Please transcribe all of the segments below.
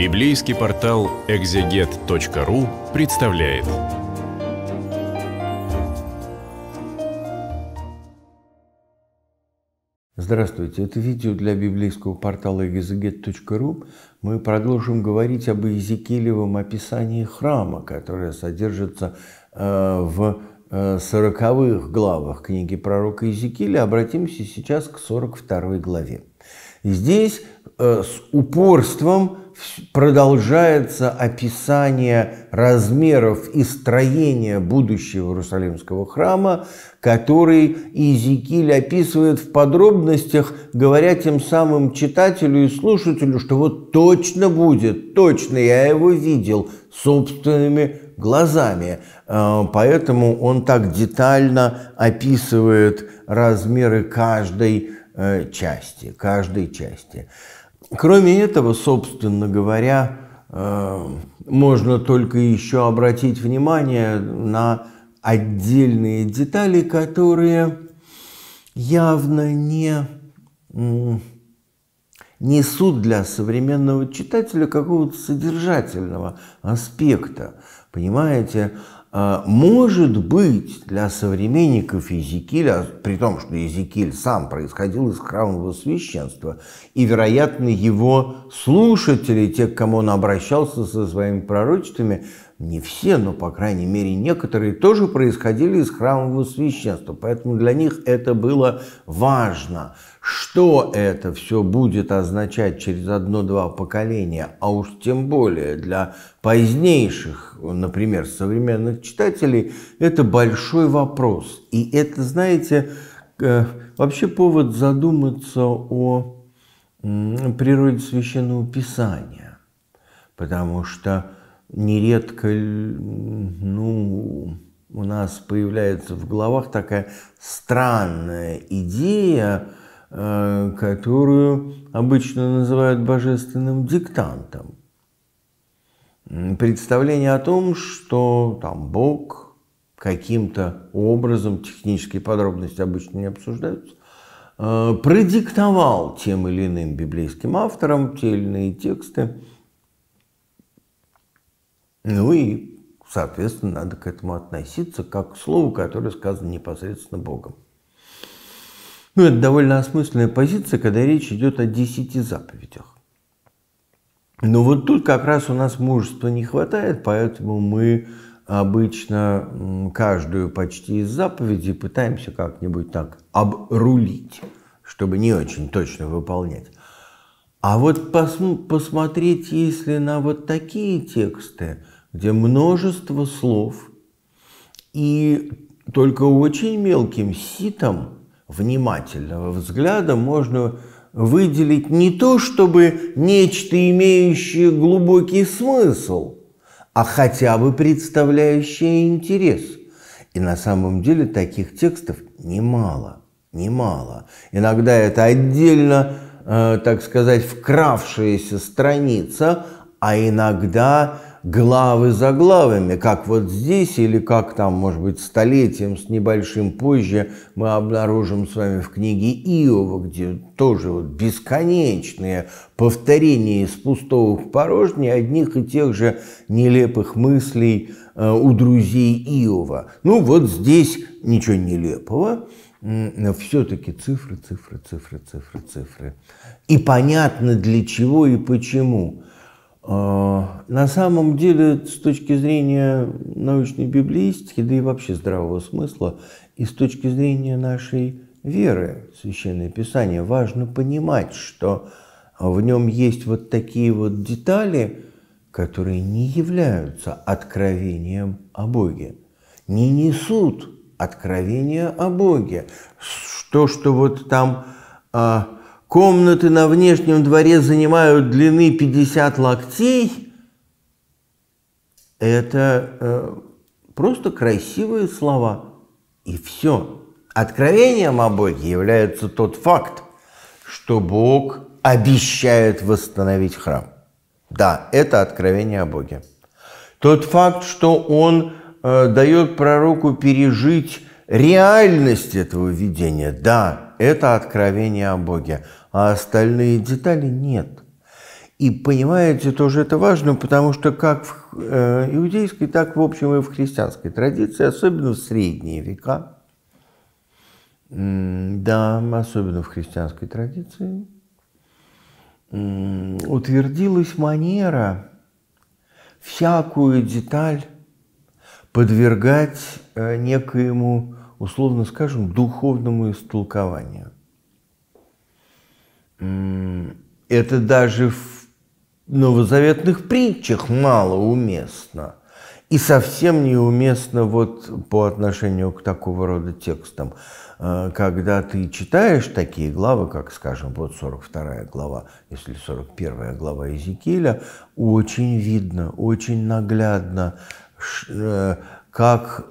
Библейский портал экзегет.ру представляет. Здравствуйте, это видео для библейского портала экзегет.ру. Мы продолжим говорить об Иезекиилевом описании храма, которое содержится э, в 40-х э, главах книги пророка Иезекииля. Обратимся сейчас к 42 главе. Здесь э, с упорством продолжается описание размеров и строения будущего Иерусалимского храма, который Иезекииль описывает в подробностях, говоря тем самым читателю и слушателю, что вот точно будет, точно я его видел собственными глазами. А, поэтому он так детально описывает размеры каждой э, части, каждой части. Кроме этого, собственно говоря, э, можно только еще обратить внимание на отдельные детали, которые явно не несут для современного читателя какого-то содержательного аспекта. Понимаете, а, может быть, для современников Езекииля, а при том, что Езекииль сам происходил из храмового священства, и, вероятно, его слушатели, те, к кому он обращался со своими пророчествами, не все, но, по крайней мере, некоторые тоже происходили из храмового священства, поэтому для них это было важно – что это все будет означать через одно-два поколения, а уж тем более для позднейших, например, современных читателей, это большой вопрос. И это, знаете, э, вообще повод задуматься о природе священного писания, потому что нередко ну, у нас появляется в головах такая странная идея, Э, которую обычно называют божественным диктантом. Представление о том, что там Бог каким-то образом, технические подробности обычно не обсуждаются, э, продиктовал тем или иным библейским авторам те или иные тексты. Ну и, соответственно, надо к этому относиться как к слову, которое сказано непосредственно Богом. Ну, это довольно осмысленная позиция, когда речь идет о десяти заповедях. Но вот тут как раз у нас мужества не хватает, поэтому мы обычно каждую почти из заповедей пытаемся как-нибудь так обрулить, чтобы не очень точно выполнять. А вот пос посмотреть, если на вот такие тексты, где множество слов, и только очень мелким ситом – внимательного взгляда можно выделить не то, чтобы нечто, имеющее глубокий смысл, а хотя бы представляющее интерес. И на самом деле таких текстов немало, немало. Иногда это отдельно, э, так сказать, вкравшаяся страница, а иногда главы за главами, как вот здесь или как там, может быть, столетием с небольшим позже мы обнаружим с вами в книге Иова, где тоже вот бесконечные повторения из пустого в порожнее одних и тех же нелепых мыслей э, у друзей Иова. Ну вот здесь ничего нелепого, все-таки цифры, цифры, цифры, цифры, цифры. И понятно для чего и почему – а, на самом деле, с точки зрения научной библиистики, да и вообще здравого смысла, и с точки зрения нашей веры, Священное Писание, важно понимать, что в нем есть вот такие вот детали, которые не являются откровением о Боге, не несут откровения о Боге. То, что вот там... А, комнаты на внешнем дворе занимают длины 50 локтей, это э, просто красивые слова. И все. Откровением о Боге является тот факт, что Бог обещает восстановить храм. Да, это откровение о Боге. Тот факт, что Он э, дает пророку пережить реальность этого видения, да, это откровение о Боге, а остальные детали нет. И понимаете, тоже это важно, потому что как в э, иудейской, так в общем и в христианской традиции, особенно в средние века, да, особенно в христианской традиции, утвердилась манера всякую деталь подвергать э, некоему условно скажем, духовному истолкованию. Это даже в новозаветных притчах мало уместно. И совсем неуместно вот по отношению к такого рода текстам. Э, когда ты читаешь такие главы, как, скажем, вот 42 глава, если 41 глава Езекииля, очень видно, очень наглядно, э, как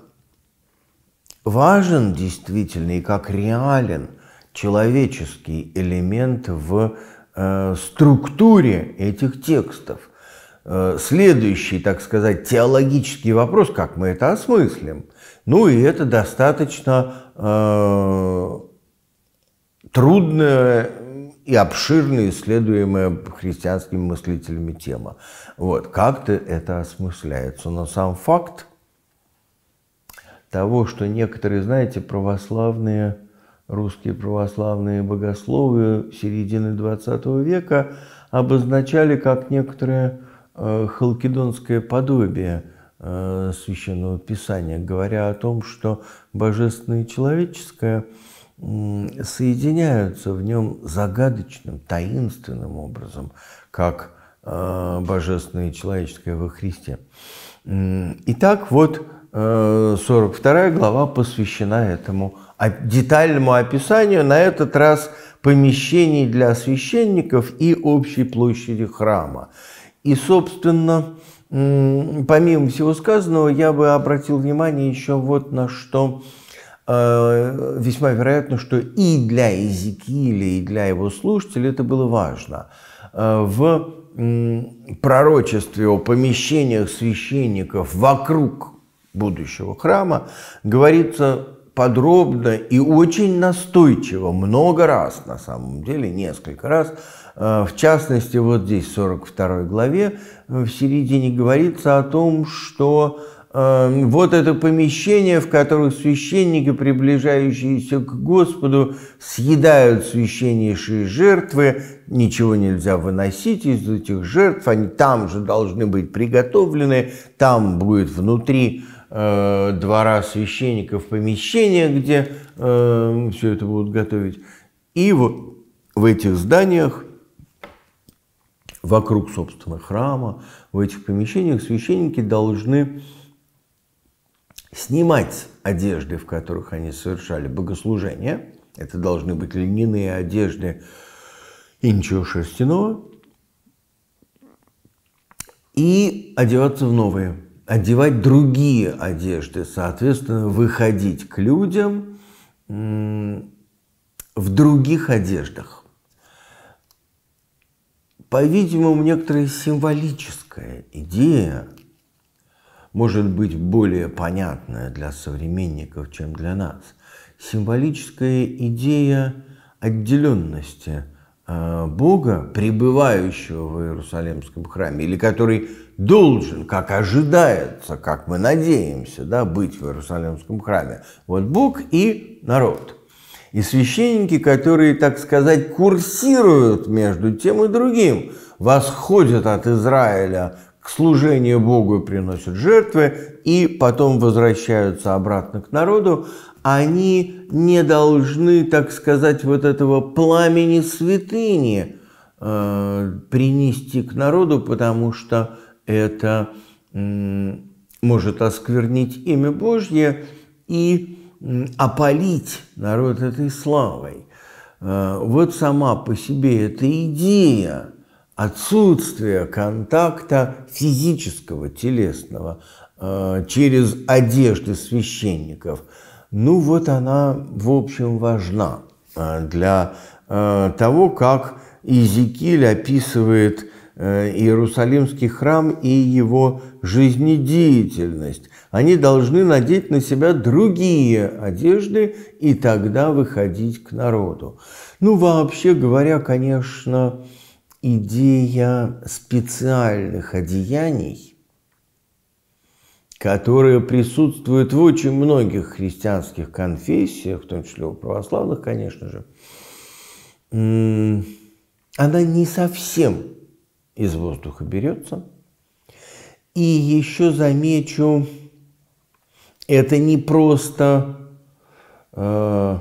важен действительно и как реален человеческий элемент в э, структуре этих текстов. Э, следующий, так сказать, теологический вопрос, как мы это осмыслим. Ну и это достаточно э, трудная и обширно исследуемая христианскими мыслителями тема. Вот, как-то это осмысляется. Но сам факт того, что некоторые, знаете, православные, русские православные богословы середины 20 века обозначали как некоторое э, халкидонское подобие э, священного писания, говоря о том, что божественное и человеческое соединяются в нем загадочным, таинственным образом, как э, божественное и человеческое во Христе. Итак, вот 42 э, глава посвящена этому детальному описанию, на этот раз помещений для священников и общей площади храма. И, собственно, помимо всего сказанного, я бы обратил внимание еще вот на что э, весьма вероятно, что и для Иезекииля, и для его слушателей это было важно. Э, в пророчестве о помещениях священников вокруг будущего храма, говорится подробно и очень настойчиво, много раз на самом деле, несколько раз. Э, в частности, вот здесь, в 42 главе, э, в середине говорится о том, что э, вот это помещение, в котором священники, приближающиеся к Господу, съедают священнейшие жертвы, ничего нельзя выносить из этих жертв, они там же должны быть приготовлены, там будет внутри Э, двора священников помещения, где э, все это будут готовить. И в, в этих зданиях, вокруг, собственно, храма, в этих помещениях священники должны снимать одежды, в которых они совершали богослужение. Это должны быть льняные одежды и ничего шерстяного. И одеваться в новые одевать другие одежды, соответственно, выходить к людям в других одеждах. По-видимому, некоторая символическая идея может быть более понятная для современников, чем для нас. Символическая идея отделенности – Э, Бога, пребывающего в Иерусалимском храме, или который должен, как ожидается, как мы надеемся, да, быть в Иерусалимском храме. Вот Бог и народ. И священники, которые, так сказать, курсируют между тем и другим, восходят от Израиля к служению Богу и приносят жертвы, и потом возвращаются обратно к народу, они не должны, так сказать, вот этого пламени святыни э, принести к народу, потому что это э, может осквернить имя Божье и э, опалить народ этой славой. Э, вот сама по себе эта идея отсутствия контакта физического, телесного э, через одежды священников – ну вот она, в общем, важна а, для а, того, как Иезекииль описывает э, Иерусалимский храм и его жизнедеятельность. Они должны надеть на себя другие одежды и тогда выходить к народу. Ну, вообще говоря, конечно, идея специальных одеяний которые присутствуют в очень многих христианских конфессиях, в том числе у православных, конечно же, она не совсем из воздуха берется. И еще замечу, это не просто э,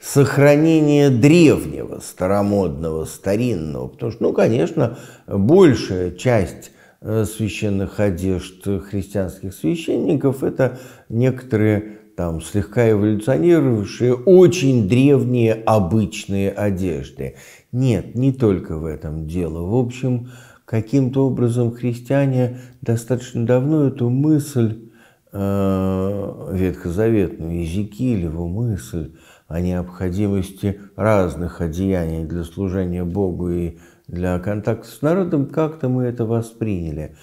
сохранение древнего, старомодного, старинного, потому что, ну, конечно, большая часть Э, священных одежд христианских священников, это некоторые там слегка эволюционировавшие, очень древние обычные одежды. Нет, не только в этом дело. В общем, каким-то образом христиане достаточно давно эту мысль, э, ветхозаветную, Езекиилеву мысль о необходимости разных одеяний для служения Богу и для контакта с народом, как-то мы это восприняли.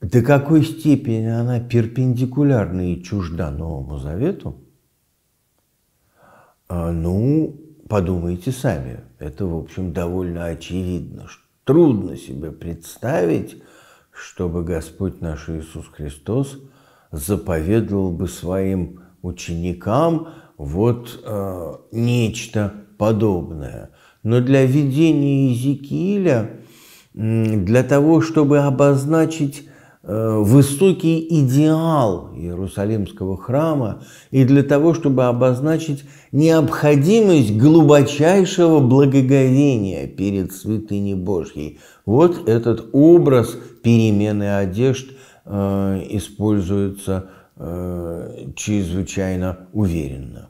До какой степени она перпендикулярна и чужда Новому Завету, а, ну, подумайте сами. Это, в общем, довольно очевидно. Трудно себе представить, чтобы Господь наш Иисус Христос заповедовал бы своим ученикам вот э, нечто подобное – но для введения Иезекииля, для того, чтобы обозначить э, высокий идеал Иерусалимского храма и для того, чтобы обозначить необходимость глубочайшего благоговения перед святыней Божьей. Вот этот образ перемены одежд э, используется э, чрезвычайно уверенно.